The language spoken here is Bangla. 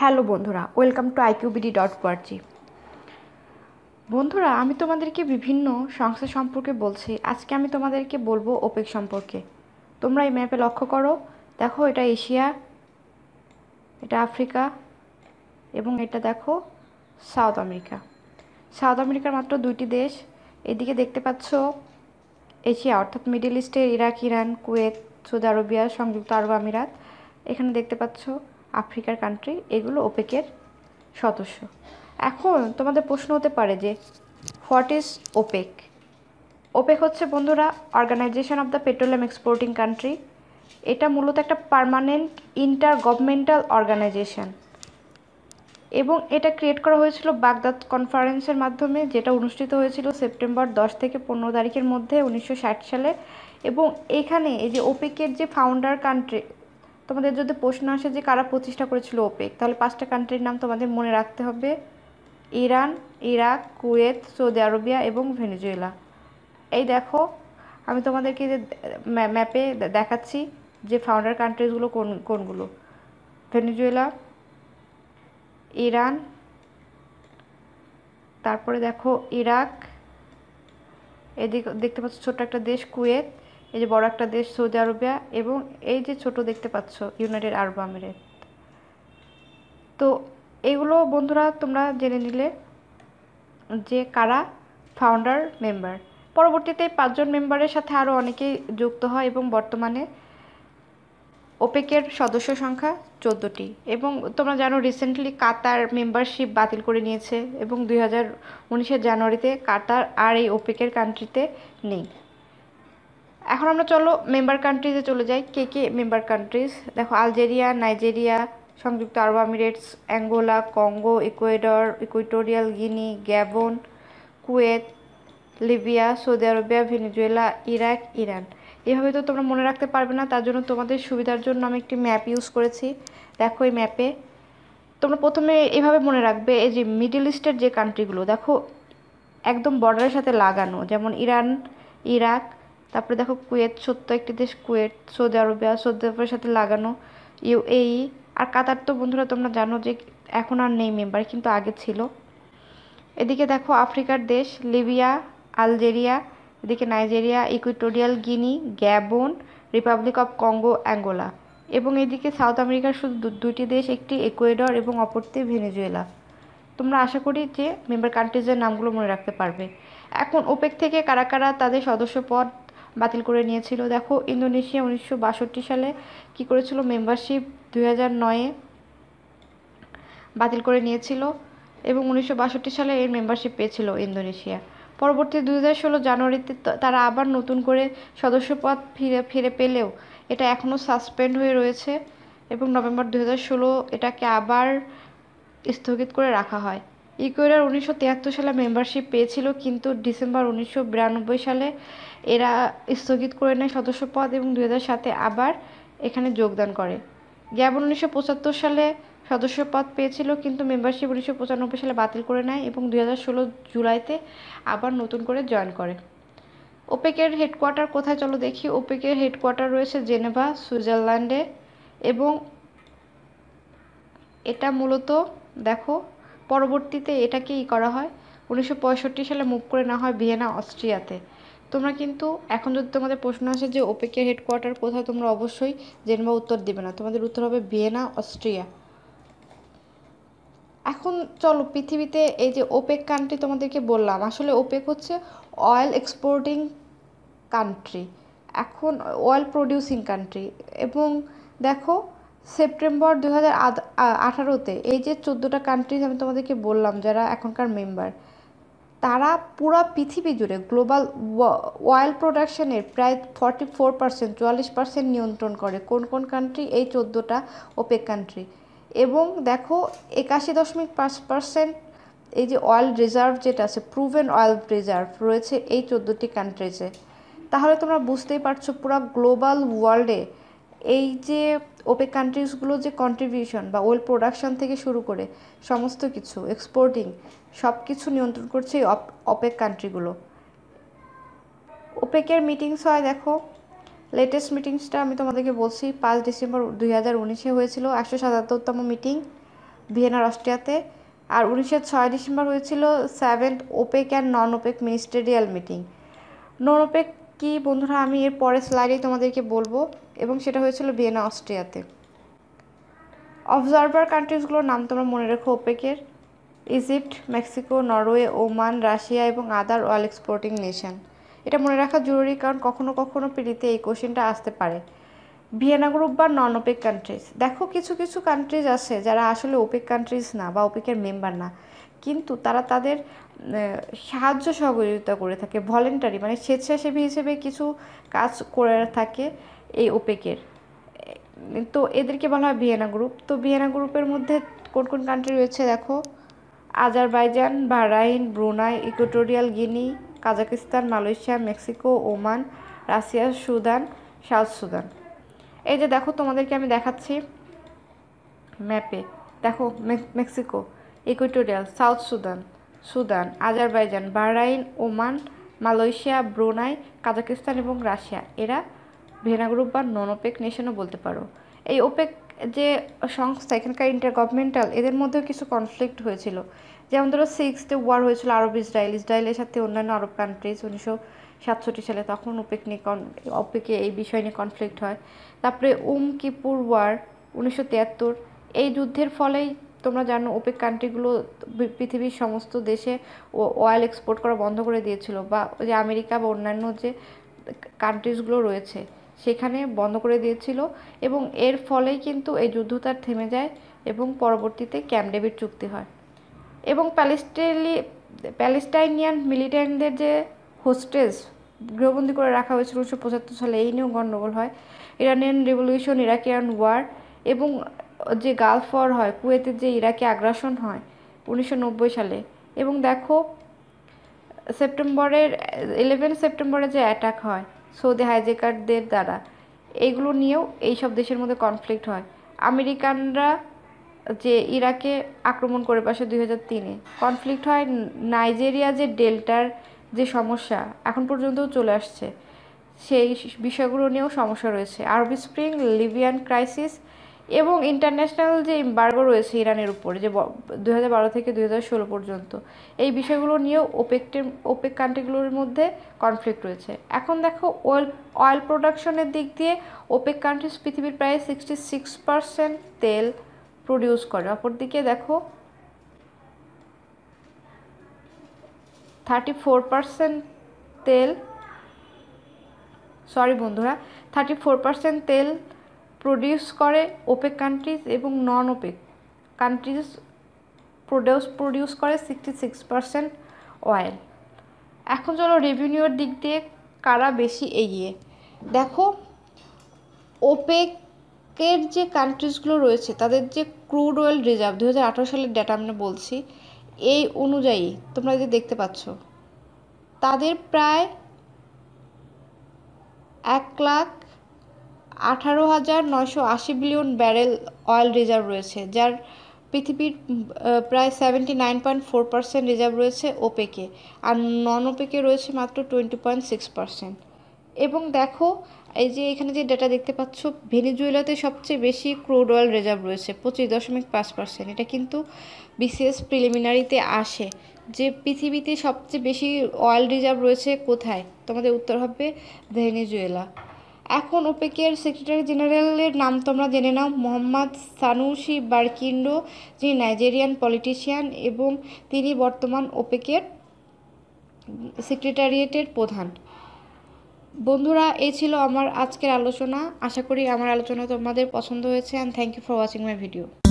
হ্যালো বন্ধুরা ওয়েলকাম টু আইকিউবিডি ডট ওয়ার্জি বন্ধুরা আমি তোমাদেরকে বিভিন্ন সংস্থা সম্পর্কে বলছি আজকে আমি তোমাদেরকে বলবো ওপেক সম্পর্কে তোমরা এই ম্যাপে লক্ষ্য করো দেখো এটা এশিয়া এটা আফ্রিকা এবং এটা দেখো সাউথ আমেরিকা সাউথ আমেরিকার মাত্র দুইটি দেশ এদিকে দেখতে পাচ্ছ এশিয়া অর্থাৎ মিডিল ইস্টের Iraq Iran Kuwait Saudi Arabia সংযুক্ত আরব আমিরাত এখানে দেখতে পাচ্ছ আফ্রিকার কান্ট্রি এগুলো ওপেকের সদস্য এখন তোমাদের প্রশ্ন হতে পারে যে হোয়াট ইজ ওপেক ওপেক হচ্ছে বন্ধুরা organisation of the petroleum exporting country এটা মূলত একটা পারমানেন্ট ইন্টার গভর্নমেন্টাল অর্গানাইজেশন এবং এটা ক্রিয়েট করা হয়েছিল বাগদাদ কনফারেন্সের মাধ্যমে যেটা অনুষ্ঠিত হয়েছিল সেপ্টেম্বর দশ থেকে পনেরো তারিখের মধ্যে উনিশশো সালে এবং এখানে এই যে ওপেকের যে ফাউন্ডার কান্ট্রি তোমাদের যদি প্রশ্ন আসে যে কারা প্রতিষ্ঠা করেছিল ওপেক তাহলে পাঁচটা কান্ট্রির নাম তোমাদের মনে রাখতে হবে Iran Iraq Kuwait Saudi Arabia এবং ভেনেজুয়েলা এই দেখো আমি তোমাদেরকে যে ম্যাপে দেখাচ্ছি যে ফাউন্ডার কান্ট্রিজগুলো কোন কোনগুলো ভেনেজুয়েলা ইরান তারপরে দেখো ইরাক এদিকে দেখতে পাচ্ছ ছোট্ট একটা দেশ কুয়েত এই যে বড় একটা দেশ সৌদি আরবিয়া এবং এই যে ছোট দেখতে পাচ্ছ ইউনাইটেড আরব আমিরেত তো এগুলো বন্ধুরা তোমরা জেনে নিলে যে কারা ফাউন্ডার মেম্বার পরবর্তীতে পাঁচজন মেম্বারের সাথে আরও অনেকেই যুক্ত হয় এবং বর্তমানে ওপেকের সদস্য সংখ্যা চোদ্দোটি এবং তোমরা জানো রিসেন্টলি কাতার মেম্বারশিপ বাতিল করে নিয়েছে এবং দুই হাজার জানুয়ারিতে কাতার আর এই ওপেকের কান্ট্রিতে নেই এখন আমরা চলো মেম্বার কান্ট্রিজে চলে যাই কে কে মেম্বার কান্ট্রিজ দেখো আলজেরিয়া নাইজেরিয়া সংযুক্ত Arab Emirates Angola Congo Ecuador Equatorial Guinea Gabon Kuwait Libya Saudi Arabia Venezuela Iraq Iran এভাবে তো তোমরা মনে রাখতে পারবে না তার জন্য তোমাদের সুবিধার জন্য আমি একটি ম্যাপ ইউজ করেছি দেখো এই ম্যাপে তোমরা প্রথমে এভাবে মনে রাখবে এই যে মিডিল ইস্টের যে কান্ট্রিগুলো দেখো একদম বর্ডারের সাথে লাগানো যেমন ইরান ইরাক তারপরে দেখো কুয়েত সত্য একটি দেশ কুয়েত সৌদি আরবিয়া সৌদি আরবের সাথে লাগানো ইউএই আর কাতার তো বন্ধুরা তোমরা জানো যে এখন আর নেই মেম্বার কিন্তু আগে ছিল এদিকে দেখো আফ্রিকার দেশ লিবিয়া আলজেরিয়া এদিকে Nigeria Equatorial Guinea Gabon republic of Congo Angola এবং এদিকে সাউথ আমেরিকার শুধু দুইটি দেশ একটি একুয়েডর এবং অপরটি ভেনেজুয়েলা তোমরা আশা করি যে মেম্বার কান্ট্রিজের নামগুলো মনে রাখতে পারবে এখন ওপেক থেকে কারা কারা তাদের সদস্যপদ বাতিল করে নিয়েছিল দেখো ইন্দোনেশিয়া উনিশশো সালে কি করেছিল মেম্বারশিপ দুই নয়ে বাতিল করে নিয়েছিল এবং উনিশশো সালে এর মেম্বারশিপ পেয়েছিল ইন্দোনেশিয়া পরবর্তী দুই হাজার ষোলো জানুয়ারিতে তারা আবার নতুন করে সদস্যপদ ফিরে ফিরে পেলেও এটা এখনও সাসপেন্ড হয়ে রয়েছে এবং নভেম্বর দু ষোলো এটাকে আবার স্থগিত করে রাখা হয় ইকুয়েডার উনিশশো সালে মেম্বারশিপ পেয়েছিল কিন্তু ডিসেম্বর উনিশশো সালে এরা স্থগিত করে নেয় সদস্যপদ এবং দু সাথে আবার এখানে যোগদান করে গ্যাবন উনিশশো সালে সদস্যপদ পেয়েছিল কিন্তু মেম্বারশিপ উনিশশো সালে বাতিল করে নেয় এবং দু জুলাইতে আবার নতুন করে জয়েন করে ওপেকের হেডকোয়ার্টার কোথায় চলো দেখি ওপেকের হেডকোয়ার্টার রয়েছে জেনেভা সুইজারল্যান্ডে এবং এটা মূলত দেখো পরবর্তীতে এটাকেই করা হয় উনিশশো সালে মুভ করে না হয় ভিয়েনা অস্ট্রিয়াতে তোমরা কিন্তু এখন যদি তোমাদের প্রশ্ন আসে যে ওপেকের হেডকোয়ার্টার কোথায় তোমরা অবশ্যই জেনবা উত্তর দেবে না তোমাদের উত্তর হবে ভিয়েনা অস্ট্রিয়া এখন চলো পৃথিবীতে এই যে ওপেক কান্ট্রি তোমাদেরকে বললাম আসলে ওপেক হচ্ছে অয়েল এক্সপোর্টিং কান্ট্রি এখন অয়েল প্রডিউসিং কান্ট্রি এবং দেখো সেপ্টেম্বর দু হাজার আঠারোতে এই যে চোদ্দোটা কান্ট্রিজ আমি তোমাদেরকে বললাম যারা এখনকার মেম্বার তারা পুরো পৃথিবী জুড়ে গ্লোবাল অয়েল প্রোডাকশনের প্রায় ফর্টি ফোর পার্সেন্ট চুয়াল্লিশ পার্সেন্ট নিয়ন্ত্রণ করে কোন কোন কান্ট্রি এই চোদ্দোটা ওপেক কান্ট্রি এবং দেখো একাশি দশমিক পাঁচ পার্সেন্ট এই যে অয়েল রিজার্ভ যেটা আছে প্রুভেন অয়েল রিজার্ভ রয়েছে এই চোদ্দোটি কান্ট্রিজে তাহলে তোমরা বুঝতেই পারছো পুরো গ্লোবাল ওয়ার্ল্ডে এই যে ওপেক কান্ট্রিজগুলো যে কন্ট্রিবিউশন বা ওয়েল প্রোডাকশন থেকে শুরু করে সমস্ত কিছু এক্সপোর্টিং সব কিছু নিয়ন্ত্রণ করছে এই ওপেক কান্ট্রিগুলো ওপেকের মিটিংস হয় দেখো লেটেস্ট মিটিংসটা আমি তোমাদেরকে বলছি পাঁচ ডিসেম্বর দুই হাজার উনিশে হয়েছিল একশো সাতাত্তরতম মিটিং ভিয়েনার অস্ট্রিয়াতে আর উনিশে ছয় ডিসেম্বর হয়েছিল seventh OPEC and non OPEC ministerial meeting non OPEC কি বন্ধুরা আমি এর পরের স্লাইডেই তোমাদেরকে বলবো এবং সেটা হয়েছিল ভিয়েনা অস্ট্রিয়াতে অবজারভার কান্ট্রিজগুলোর নাম তোমরা মনে রেখো ওপেকের Egypt Mexico Norway Oman Russia এবং আদার অয়েল এক্সপোর্টিং নেশন এটা মনে রাখা জরুরি কারণ কখনো কখনো পিড়িতে এই কোশ্চেনটা আসতে পারে ভিয়েনা গ্রুপ বা নন ওপেক কান্ট্রিজ দেখো কিছু কিছু কান্ট্রিজ আছে যারা আসলে ওপেক কান্ট্রিজ না বা ওপেকের মেম্বার না কিন্তু তারা তাদের সাহায্য সহযোগিতা করে থাকে ভলেন্টারি মানে স্বেচ্ছাসেবী হিসেবে কিছু কাজ করে থাকে এই ওপেকের তো এদেরকে বলা হয় ভিয়েনা গ্রুপ তো ভিয়েনা গ্রুপের মধ্যে কোন কোন কান্ট্রি রয়েছে দেখো Azerbaijan Bahrain Brunei Equatorial Guinea Kazakhstan Malaysia Mexico Oman Russia Sudan South Sudan এই যে দেখো তোমাদেরকে আমি দেখাচ্ছি ম্যাপে দেখো Mexico Equatorial South Sudan Sudan Azerbaijan Bahrain Oman Malaysia Brunei Kazakhstan এবং রাশিয়া এরা ভেনা গ্রুপ বা নন ওপেক নেশনও বলতে পারো এই ওপেক যে সংস্থা এখানকার ইন্টার গভর্নমেন্টাল এদের মধ্যেও কিছু কনফ্লিক্ট হয়েছিল যেমন ধরো সিক্স ডে ওয়ার হয়েছিল আরব ইসরায়েল ইসরায়েলের সাথে অন্যান্য আরব কান্ট্রিজ উনিশশো সাতষট্টি সালে তখন ওপেক নিয়ে কন ওপেকে এই বিষয় নিয়ে কনফ্লিক্ট হয় তারপরে উম কিপুর ওয়ার উনিশশো তিয়াত্তর এই যুদ্ধের ফলেই তোমরা জানো ওপেক কান্ট্রিগুলো পৃথিবীর সমস্ত দেশে অয়েল এক্সপোর্ট করা বন্ধ করে দিয়েছিল বা যে আমেরিকা বা অন্যান্য যে কান্ট্রিজগুলো রয়েছে সেখানে বন্ধ করে দিয়েছিল এবং এর ফলেই কিন্তু এই যুদ্ধ তার থেমে যায় এবং পরবর্তীতে ক্যাম্প ডেভিড চুক্তি হয় এবং প্যালেস্টাইলি প্যালেস্টাইনিয়ান মিলিটেন্টদের যে হোস্টেজ গৃহবন্দী করে রাখা হয়েছিল উনিশশো পঁচাত্তর সালে এই নিয়েও গণ্ডগোল হয় ইরানিয়ান রেভলিউশন ইরাকিয়ান ওয়ার এবং যে গালফ ওয়ার হয় কুয়েতের যে ইরাকে আগ্রাসন হয় উনিশশো সালে এবং দেখো সেপ্টেম্বরের ইলেভেন সেপ্টেম্বরে যে অ্যাটাক হয় সৌদি হাইজেকারদের দ্বারা এইগুলো নিয়েও এই সব দেশের মধ্যে কনফ্লিক্ট হয় আমেরিকানরা যে ইরাকে আক্রমণ করে পাশে দুই হাজার তিনে কনফ্লিক্ট হয় নাইজেরিয়া যে ডেল্টার যে সমস্যা এখন পর্যন্ত চলে আসছে সেই বিষয়গুলো নিয়েও সমস্যা রয়েছে আরবি স্প্রিং লিবিয়ান ক্রাইসিস এবং ইন্টারন্যাশনাল যে এম্বার্গো রয়েছে ইরানের উপরে যে দু থেকে দু পর্যন্ত এই বিষয়গুলো নিয়েও ওপেকটের ওপেক কান্ট্রিগুলোর মধ্যে কনফ্লিক্ট রয়েছে এখন দেখো অয়েল অয়েল প্রোডাকশনের দিক দিয়ে ওপেক কান্ট্রিজ পৃথিবীর প্রায় সিক্সটি সিক্স তেল প্রডিউস করে অপরদিকে দেখো থার্টি ফোর পার্সেন্ট তেল সরি বন্ধুরা থার্টি ফোর পার্সেন্ট তেল প্রডিউস করে ওপেক কান্ট্রিজ এবং non OPEC countries produce produce করে সিক্সটি সিক্স পারসেন্ট অয়েল এখন চলো রেভিনিউর দিক দিয়ে কারা বেশি এগিয়ে দেখো ওপেকের যে কান্ট্রিজগুলো রয়েছে তাদের যে ক্রুড অয়েল রিজার্ভ দু সালের ডেটা আমি বলছি এই অনুযায়ী তোমরা যে দেখতে পাচ্ছ তাদের প্রায় এক লাখ আঠারো হাজার নয়শো আশি বিলিয়ন ব্যারেল অয়েল রিজার্ভ রয়েছে যার পৃথিবীর প্রায় seventy nine point four percent reserve রয়েছে ওপেকে আর নন ওপেকে রয়েছে মাত্র টোয়েন্টি পয়েন্ট সিক্স পার্সেন্ট এবং দেখো এই যে এখানে যে ডেটা দেখতে পাচ্ছ ভেনিজুয়েলাতে সবচেয়ে বেশি ক্রুড অয়েল রিজার্ভ রয়েছে পঁচিশ দশমিক পাঁচ পার্সেন্ট এটা কিন্তু বিসিএস প্রিলিমিনারিতে আসে যে পৃথিবীতে সবচেয়ে বেশি অয়েল রিজার্ভ রয়েছে কোথায় তোমাদের উত্তর হবে ভেনিজুয়েলা এখন ওপেকের সেক্রেটারি জেনারেলের নাম তোমরা জেনে নাও মোহাম্মদ সানুসি বার্কিন্ডো যিনি নাইজেরিয়ান পলিটিশিয়ান এবং তিনি বর্তমান ওপেকের সেক্রেটারিয়েটের প্রধান বন্ধুরা এই ছিল আমার আজকের আলোচনা আশা করি আমার আলোচনা তোমাদের পছন্দ হয়েছে and thank you for watching my video